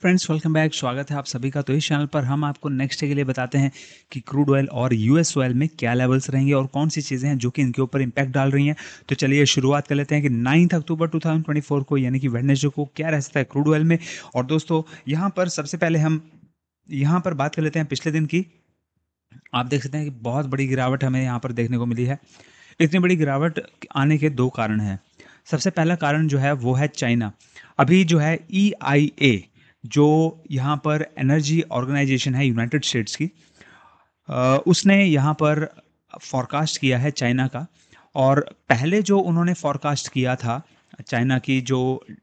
friends welcome back स्वागत है आप सभी का तो इस चैनल पर हम आपको नेक्स्ट डे के लिए बताते हैं कि क्रूड ऑयल और यूएस ऑयल में क्या लेवल्स रहेंगे और कौन सी चीज़ें हैं जो कि इनके ऊपर इंपैक्ट डाल रही हैं तो चलिए शुरुआत कर लेते हैं कि नाइन्थ अक्टूबर 2024 को यानी कि वेडनेसडे को क्या रह सकता है क्रूड ऑयल में और दोस्तों यहाँ पर सबसे पहले हम यहाँ पर बात कर लेते हैं पिछले दिन की आप देख सकते हैं कि बहुत बड़ी गिरावट हमें यहाँ पर देखने को मिली है इतनी बड़ी गिरावट आने के दो कारण हैं सबसे पहला कारण जो है वो है चाइना अभी जो है ई आई ए जो यहाँ पर एनर्जी ऑर्गेनाइजेशन है यूनाइटेड स्टेट्स की उसने यहाँ पर फॉरकास्ट किया है चाइना का और पहले जो उन्होंने फॉरकास्ट किया था चाइना की जो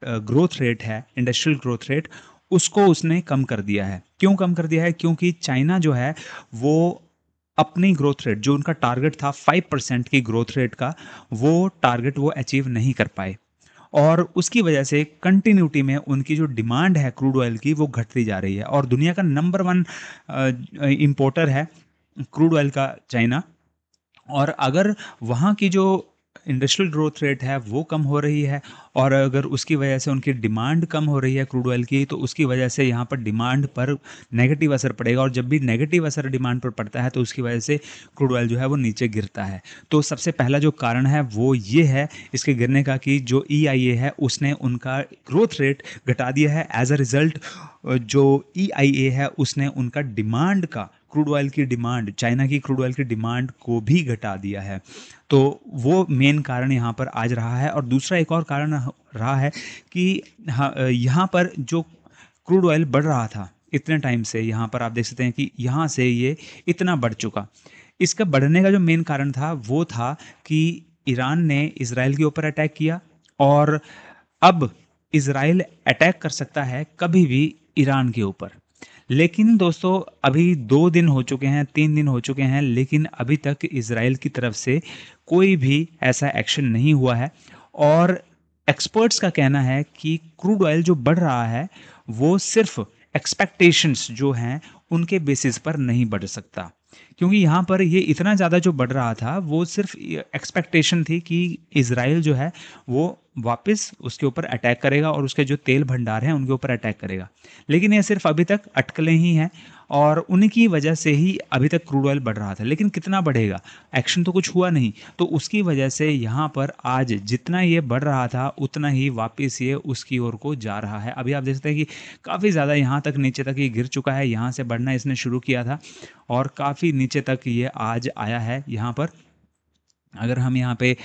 ग्रोथ रेट है इंडस्ट्रियल ग्रोथ रेट उसको उसने कम कर दिया है क्यों कम कर दिया है क्योंकि चाइना जो है वो अपनी ग्रोथ रेट जो उनका टारगेट था फाइव परसेंट की ग्रोथ रेट का वो टारगेट वो अचीव नहीं कर पाए और उसकी वजह से कंटिन्यूटी में उनकी जो डिमांड है क्रूड ऑयल की वो घटती जा रही है और दुनिया का नंबर वन इम्पोर्टर है क्रूड ऑयल का चाइना और अगर वहाँ की जो इंडस्ट्रियल ग्रोथ रेट है वो कम हो रही है और अगर उसकी वजह से उनकी डिमांड कम हो रही है क्रूड ऑयल की तो उसकी वजह से यहाँ पर डिमांड पर नेगेटिव असर पड़ेगा और जब भी नेगेटिव असर डिमांड पर पड़ता है तो उसकी वजह से क्रूड ऑयल जो है वो नीचे गिरता है तो सबसे पहला जो कारण है वो ये है इसके गिरने का कि जो ई e है उसने उनका ग्रोथ रेट घटा दिया है एज अ रिज़ल्ट जो ई e है उसने उनका डिमांड का क्रूड ऑयल की डिमांड चाइना की क्रूड ऑयल की डिमांड को भी घटा दिया है तो वो मेन कारण यहाँ पर आज रहा है और दूसरा एक और कारण रहा है कि यहाँ पर जो क्रूड ऑयल बढ़ रहा था इतने टाइम से यहाँ पर आप देख सकते हैं कि यहाँ से ये इतना बढ़ चुका इसका बढ़ने का जो मेन कारण था वो था कि ईरान ने इसराइल के ऊपर अटैक किया और अब इसराइल अटैक कर सकता है कभी भी ईरान के ऊपर लेकिन दोस्तों अभी दो दिन हो चुके हैं तीन दिन हो चुके हैं लेकिन अभी तक इसराइल की तरफ से कोई भी ऐसा एक्शन नहीं हुआ है और एक्सपर्ट्स का कहना है कि क्रूड ऑयल जो बढ़ रहा है वो सिर्फ एक्सपेक्टेशंस जो हैं उनके बेसिस पर नहीं बढ़ सकता क्योंकि यहाँ पर ये इतना ज़्यादा जो बढ़ रहा था वो सिर्फ एक्सपेक्टेशन थी कि इसराइल जो है वो वापस उसके ऊपर अटैक करेगा और उसके जो तेल भंडार हैं उनके ऊपर अटैक करेगा लेकिन ये सिर्फ अभी तक अटकलें ही हैं और उनकी वजह से ही अभी तक क्रूड ऑयल बढ़ रहा था लेकिन कितना बढ़ेगा एक्शन तो कुछ हुआ नहीं तो उसकी वजह से यहाँ पर आज जितना ये बढ़ रहा था उतना ही वापस ये उसकी ओर को जा रहा है अभी आप देख सकते हैं कि काफ़ी ज़्यादा यहाँ तक नीचे तक ये गिर चुका है यहाँ से बढ़ना इसने शुरू किया था और काफ़ी नीचे तक ये आज आया है यहाँ पर अगर हम यहाँ पे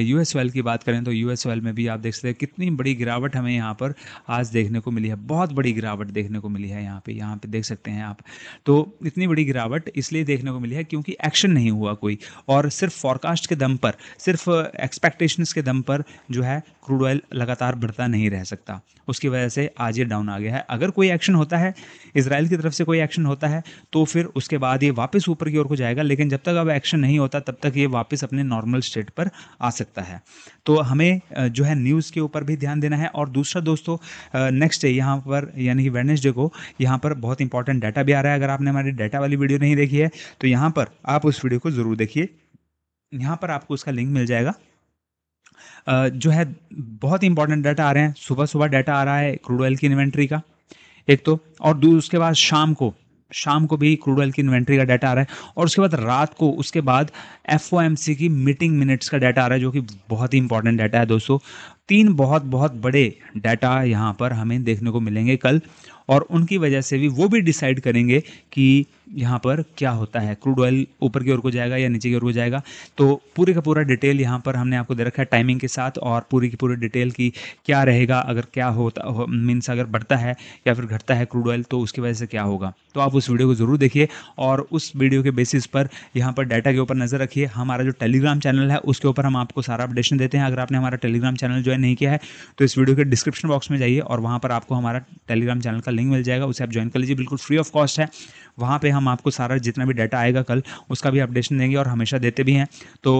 यू एस ऑयल की बात करें तो यू एस ऑयल में भी आप देख सकते हैं कितनी बड़ी गिरावट हमें यहाँ पर आज देखने को मिली है बहुत बड़ी गिरावट देखने को मिली है यहाँ पे यहाँ पे देख सकते हैं आप तो इतनी बड़ी गिरावट इसलिए देखने को मिली है क्योंकि एक्शन नहीं हुआ कोई और सिर्फ फॉरकास्ट के दम पर सिर्फ एक्सपेक्टेशन के दम पर जो है क्रूड ऑयल लगातार बढ़ता नहीं रह सकता उसकी वजह से आज ये डाउन आ गया है अगर कोई एक्शन होता है इसराइल की तरफ से कोई एक्शन होता है तो फिर उसके बाद ये वापस ऊपर की ओर को जाएगा लेकिन जब तक अब एक्शन नहीं होता तब तक ये वापस अपने नॉर्मल स्टेट पर आ सकता है तो हमें जो है न्यूज़ के ऊपर भी ध्यान देना है और दूसरा दोस्तों नेक्स्ट डे यहाँ पर यानी कि वेडनेसडे को यहाँ पर बहुत इंपॉर्टेंट डाटा भी आ रहा है अगर आपने हमारी डाटा वाली वीडियो नहीं देखी है तो यहाँ पर आप उस वीडियो को ज़रूर देखिए यहाँ पर आपको उसका लिंक मिल जाएगा जो है बहुत इंपॉर्टेंट डाटा आ रहे हैं सुबह सुबह डाटा आ रहा है क्रूड ऑयल की इन्वेंट्री का एक तो और दूसरे उसके बाद शाम को शाम को भी क्रूड ऑयल की इन्वेंट्री का डाटा आ रहा है और उसके बाद रात को उसके बाद एफ की मीटिंग मिनट्स का डाटा आ रहा है जो कि बहुत ही इंपॉर्टेंट डाटा है दोस्तों तीन बहुत बहुत बड़े डाटा यहाँ पर हमें देखने को मिलेंगे कल और उनकी वजह से भी वो भी डिसाइड करेंगे कि यहाँ पर क्या होता है क्रूड ऑयल ऊपर की ओर को जाएगा या नीचे की ओर को जाएगा तो पूरे का पूरा डिटेल यहाँ पर हमने आपको दे रखा है टाइमिंग के साथ और पूरी की पूरी डिटेल की क्या रहेगा अगर क्या होता हो, मीन्स अगर बढ़ता है या फिर घटता है क्रूड ऑयल तो उसकी वजह से क्या होगा तो आप उस वीडियो को ज़रूर देखिए और उस वीडियो के बेसिस पर यहाँ पर डाटा के ऊपर नज़र रखिए हमारा जो टेलीग्राम चैनल है उसके ऊपर हम आपको सारा अपडेशन देते हैं अगर आपने हमारा टेलीग्राम चैनल जो ज्वाइन नहीं किया है तो इस वीडियो के डिस्क्रिप्शन बॉक्स में जाइए और वहाँ पर आपको हमारा टेलीग्राम चैनल का लिंक मिल जाएगा उसे आप ज्वाइन कर लीजिए बिल्कुल फ्री ऑफ कॉस्ट है वहाँ पर हम आपको सारा जितना भी डाटा आएगा कल उसका भी अपडेशन देंगे और हमेशा देते भी हैं तो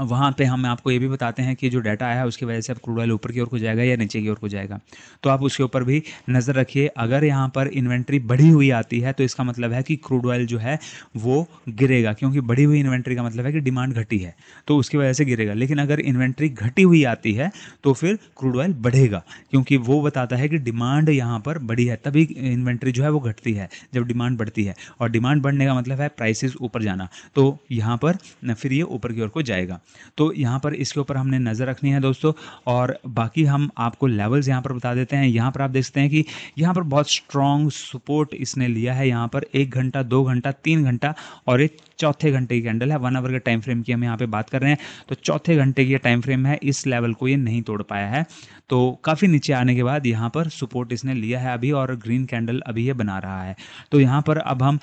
वहाँ पे हम आपको ये भी बताते हैं कि जो डाटा आया है उसकी वजह से अब क्रूड ऑयल ऊपर की ओर को जाएगा या नीचे की ओर को जाएगा तो आप उसके ऊपर भी नज़र रखिए अगर यहाँ पर इन्वेंट्री बढ़ी हुई आती है तो इसका मतलब है कि क्रूड ऑयल जो है वो गिरेगा क्योंकि बढ़ी हुई इन्वेंट्री का मतलब है कि डिमांड घटी है तो उसकी वजह से गिरेगा लेकिन अगर इन्वेंट्री घटी हुई आती है तो फिर क्रूड ऑयल बढ़ेगा क्योंकि वो बताता है कि डिमांड यहाँ पर बढ़ी है तभी इन्वेंट्री जो है वो घटती है जब डिमांड बढ़ती है और डिमांड बढ़ने का मतलब है प्राइसिस ऊपर जाना तो यहाँ पर फिर ये ऊपर की ओर को जाएगा तो यहाँ पर इसके ऊपर हमने नज़र रखनी है दोस्तों और बाकी हम आपको लेवल्स यहाँ पर बता देते हैं यहाँ पर आप देख सकते हैं कि यहाँ पर बहुत स्ट्रॉन्ग सपोर्ट इसने लिया है यहाँ पर एक घंटा दो घंटा तीन घंटा और एक चौथे घंटे की कैंडल है वन आवर के टाइम फ्रेम की हम यहाँ पे बात कर रहे हैं तो चौथे घंटे की टाइम फ्रेम है इस लेवल को ये नहीं तोड़ पाया है तो काफ़ी नीचे आने के बाद यहाँ पर सपोर्ट इसने लिया है अभी और ग्रीन कैंडल अभी ये बना रहा है तो यहाँ पर अब हम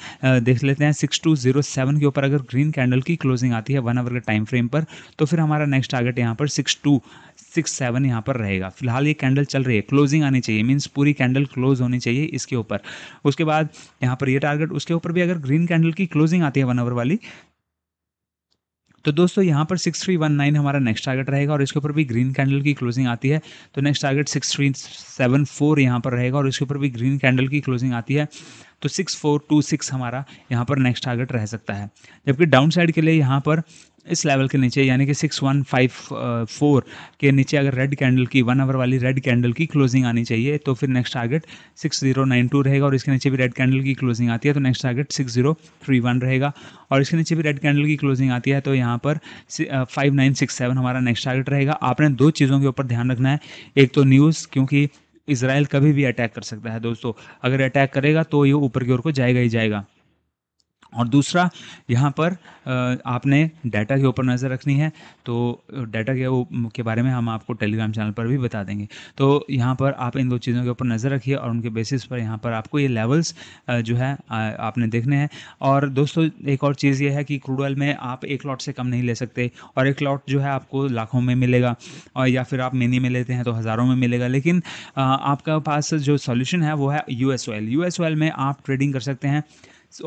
देख लेते हैं सिक्स टू जीरो सेवन के ऊपर अगर ग्रीन कैंडल की क्लोजिंग आती है वन आवर के टाइम फ्रेम पर तो फिर हमारा नेक्स्ट टारगेट यहाँ पर सिक्स टू सिक्स सेवन यहाँ पर रहेगा फिलहाल ये कैंडल चल रही है क्लोजिंग आनी चाहिए मीन्स पूरी कैंडल क्लोज होनी चाहिए इसके ऊपर उसके बाद यहाँ पर ये टारगेट उसके ऊपर भी अगर ग्रीन कैंडल की क्लोजिंग आती है वन आवर वाली तो दोस्तों यहाँ पर सिक्स थ्री वन नाइन हमारा नेक्स्ट टारगेट रहेगा और इसके ऊपर भी ग्रीन कैंडल की क्लोजिंग आती है तो next target six three seven four यहाँ पर रहेगा और इसके ऊपर भी ग्रीन कैंडल की क्लोजिंग आती है तो सिक्स फोर टू सिक्स हमारा यहाँ पर नेक्स्ट टारगेट रह सकता है जबकि डाउन साइड के लिए यहाँ पर इस लेवल के नीचे यानी कि सिक्स वन फाइव फोर के नीचे अगर रेड कैंडल की वन आवर वाली रेड कैंडल की क्लोजिंग आनी चाहिए तो फिर next target six zero nine two रहेगा और इसके नीचे भी रेड कैंडल की क्लोजिंग आती है तो next target six zero three one रहेगा और इसके नीचे भी रेड कैंडल की क्लोजिंग आती है तो यहाँ पर फाइव नाइन सिक्स सेवन हमारा नेक्स्ट टारगेट रहेगा आपने दो चीज़ों के ऊपर ध्यान रखना है एक तो न्यूज़ क्योंकि इसराइल कभी भी अटैक कर सकता है दोस्तों अगर अटैक करेगा तो ये ऊपर की ओर को जाएगा ही जाएगा और दूसरा यहाँ पर आपने डाटा के ऊपर नज़र रखनी है तो डाटा के के बारे में हम आपको टेलीग्राम चैनल पर भी बता देंगे तो यहाँ पर आप इन दो चीज़ों के ऊपर नज़र रखिए और उनके बेसिस पर यहाँ पर आपको ये लेवल्स जो है आपने देखने हैं और दोस्तों एक और चीज़ ये है कि क्रूड ऑयल में आप एक लॉट से कम नहीं ले सकते और एक लॉट जो है आपको लाखों में मिलेगा और या फिर आप मिनी में लेते हैं तो हज़ारों में मिलेगा लेकिन आपका पास जो सोल्यूशन है वो है U S oil U S oil में आप ट्रेडिंग कर सकते हैं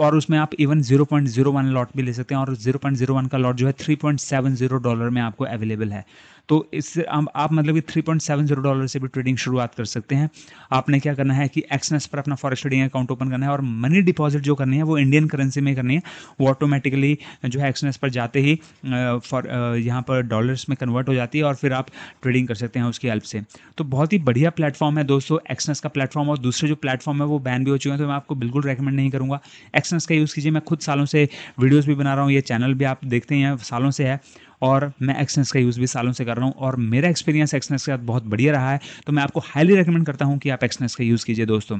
और उसमें आप इवन 0.01 लॉट भी ले सकते हैं और 0.01 का लॉट जो है 3.70 डॉलर में आपको अवेलेबल है तो इससे आप मतलब कि three point seven zero dollar से भी ट्रेडिंग शुरुआत कर सकते हैं आपने क्या करना है कि एक्सनेस पर अपना फॉरेस्ट ट्रेडिंग अकाउंट ओपन करना है और मनी डिपॉजिट जो करनी है वो इंडियन करेंसी में करनी है वो ऑटोमेटिकली जो है एक्सनेस पर जाते ही फॉर यहाँ पर डॉलर्स में कन्वर्ट हो जाती है और फिर आप ट्रेडिंग कर सकते हैं उसकी हेल्प से तो बहुत ही बढ़िया प्लेटफॉर्म है दोस्तों एक्सनेस का प्लेटफॉर्म और दूसरे जो प्लेटफॉर्म है वो बैन भी हो चुके हैं तो मैं आपको बिल्कुल रेकमेंड नहीं करूँगा एक्सनेस का यूज़ कीजिए मैं खुद सालों से वीडियोज़ भी बना रहा हूँ ये चैनल भी आप देखते हैं सालों से है और मैं एक्सनेस का यूज़ भी सालों से कर रहा हूँ और मेरा एक्सपीरियंस एक्सनेस के साथ बहुत बढ़िया रहा है तो मैं आपको हाईली रिकमेंड करता हूँ कि आप एक्सनेस का यूज़ कीजिए दोस्तों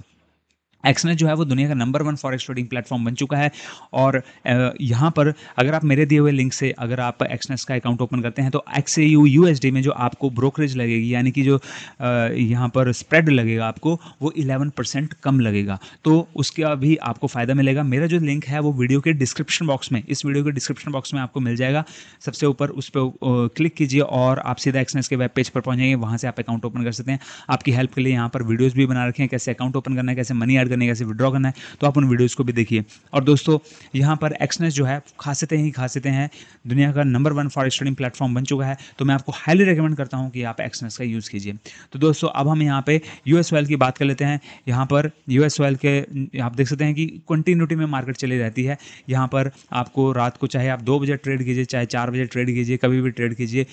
एक्सनेट जो है वो दुनिया का number one forex trading platform बन चुका है और यहाँ पर अगर आप मेरे दिए हुए लिंक से अगर आप एक्सनेस e का अकाउंट ओपन करते हैं तो X A U U S D में जो आपको ब्रोकरेज लगेगी यानी कि जो यहाँ पर स्प्रेड लगेगा आपको वो इलेवन परसेंट कम लगेगा तो उसका भी आपको फ़ायदा मिलेगा मेरा जो लिंक है वो वीडियो के डिस्क्रिप्शन बॉक्स में इस वीडियो के डिस्क्रिप्शन बॉक्स में आपको मिल जाएगा सबसे ऊपर उस पर क्लिक कीजिए और आप सीधा एक्सनेस e के वेब पेज पर पहुँचेंगे वहाँ से आप अकाउंट ओपन कर सकते हैं आपकी हेल्प के लिए यहाँ पर वीडियोज़ भी बना रखें कैसे अकाउंट ओपन करना है कैसे मनी एड करने कैसे विड्रॉ करना है तो आप उन वीडियोज़ को भी देखिए और दोस्तों यहाँ पर एक्सनेस जो है खासियतें ही खासियतें हैं दुनिया का number one forex trading platform बन चुका है तो मैं आपको हाईली रिकमेंड करता हूँ कि आप एक्सनेस का यूज़ कीजिए तो दोस्तों अब हम यहाँ पर यू एस की बात कर लेते हैं यहाँ पर यू एस के आप देख सकते हैं कि कंटिन्यूटी में मार्केट चली रहती है यहाँ पर आपको रात को चाहे आप दो बजे ट्रेड कीजिए चाहे चार बजे ट्रेड कीजिए कभी भी ट्रेड कीजिए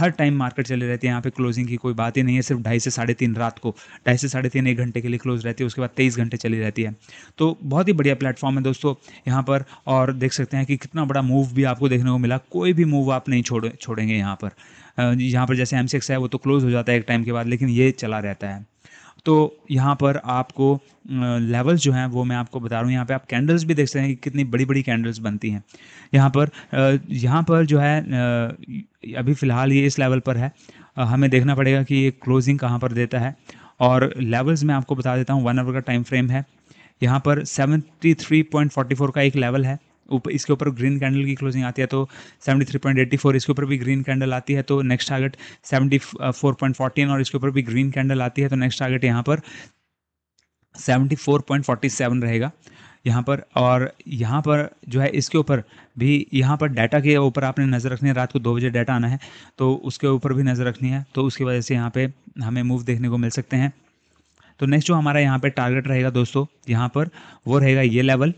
हर टाइम मार्केट चले रहती है यहाँ पे क्लोजिंग की कोई बात ही नहीं है सिर्फ ढाई से साढ़े तीन रात को ढाई से साढ़े तीन एक घंटे के लिए क्लोज रहती है उसके बाद तेईस घंटे चली रहती है तो बहुत ही बढ़िया प्लेटफॉर्म है दोस्तों यहाँ पर और देख सकते हैं कि कितना बड़ा मूव भी आपको देखने को मिला कोई भी मूव आप नहीं छोड़ छोड़ेंगे यहाँ पर यहाँ पर जैसे एम है वो तो क्लोज़ हो जाता है एक टाइम के बाद लेकिन ये चला रहता है तो यहाँ पर आपको लेवल्स जो हैं वो मैं आपको बता रहा हूँ यहाँ पे आप कैंडल्स भी देख सकते हैं कि कितनी बड़ी बड़ी कैंडल्स बनती हैं यहाँ पर यहाँ पर जो है अभी फ़िलहाल ये इस लेवल पर है हमें देखना पड़ेगा कि ये क्लोजिंग कहाँ पर देता है और लेवल्स मैं आपको बता देता हूँ वन आवर का टाइम फ्रेम है यहाँ पर 73.44 का एक लेवल है ऊपर इसके ऊपर ग्रीन कैंडल की क्लोजिंग आती है तो 73.84 इसके ऊपर भी ग्रीन कैंडल आती है तो नेक्स्ट टारगेट 74.14 और इसके ऊपर भी ग्रीन कैंडल आती है तो नेक्स्ट टारगेट यहाँ पर 74.47 रहेगा यहाँ पर और यहाँ पर जो है इसके ऊपर भी यहाँ पर डाटा के ऊपर आपने नज़र रखनी है रात को दो बजे डाटा आना है तो उसके ऊपर भी नज़र रखनी है तो उसकी वजह से यहाँ पर हमें मूव देखने को मिल सकते हैं तो नेक्स्ट जो हमारा यहाँ पर टारगेट रहेगा दोस्तों यहाँ पर वो रहेगा ये लेवल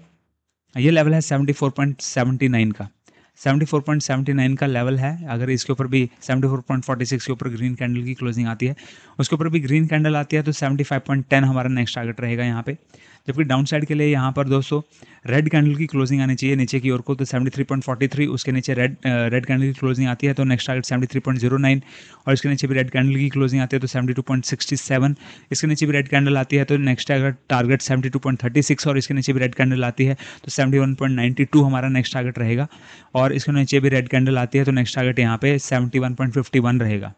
ये लेवल है seventy four point seventy nine का 74.79 का लेवल है अगर इसके ऊपर भी 74.46 के ऊपर ग्रीन कैंडल की क्लोजिंग आती है उसके ऊपर भी ग्रीन कैंडल आती है तो 75.10 हमारा नेक्स्ट टारगेट रहेगा यहाँ पे जबकि डाउन साइड के लिए यहाँ पर दोस्तों रेड कैंडल की क्लोजिंग आनी चाहिए नीचे की ओर को तो 73.43 उसके नीचे रेड रेड कैंडल की क्लोजिंग आती है तो नेक्स्ट टारगेट 73.09 और इसके नीचे भी रेड कैंडल की क्लोजिंग आती है तो 72.67 इसके नीचे भी रेड कैंडल आती है तो नेक्स्ट टारगेट टारगेट सेवेंटी और इसके नीचे भी रेड कैंडल आती है तो सेवेंटी हमारा नेक्स्ट टारगेट रहेगा और और इसके नीचे भी रेड कैंडल आती है तो नेक्स्ट टारगेट यहाँ पे 71.51 रहेगा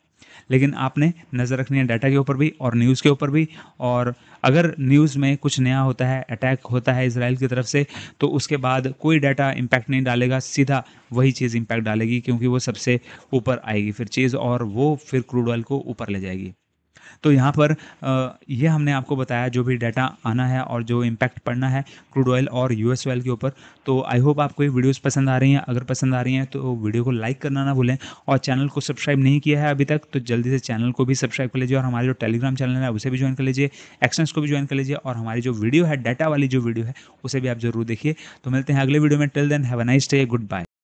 लेकिन आपने नज़र रखनी है डाटा के ऊपर भी और न्यूज़ के ऊपर भी और अगर न्यूज़ में कुछ नया होता है अटैक होता है इसराइल की तरफ से तो उसके बाद कोई डाटा इम्पैक्ट नहीं डालेगा सीधा वही चीज़ इम्पैक्ट डालेगी क्योंकि वो सबसे ऊपर आएगी फिर चीज़ और वो फिर क्रूड ऑयल को ऊपर ले जाएगी तो यहाँ पर यह हमने आपको बताया जो भी डाटा आना है और जो इम्पैक्ट पड़ना है क्रूड ऑयल और यूएस ऑयल के ऊपर तो आई होप आपको ये वीडियोस पसंद आ रही हैं अगर पसंद आ रही हैं तो वीडियो को लाइक करना ना भूलें और चैनल को सब्सक्राइब नहीं किया है अभी तक तो जल्दी से चैनल को भी सब्सक्राइब कर लीजिए और हमारे जो टेलीग्राम चैनल है उसे भी ज्वाइन कर लीजिए एक्सेंस को भी ज्वाइन कर लीजिए और हमारी जो वीडियो है डाटा वाली जो वीडियो है उसे भी आप जरूर देखिए तो मिलते हैं अगले वीडियो में till then have a nice day good bye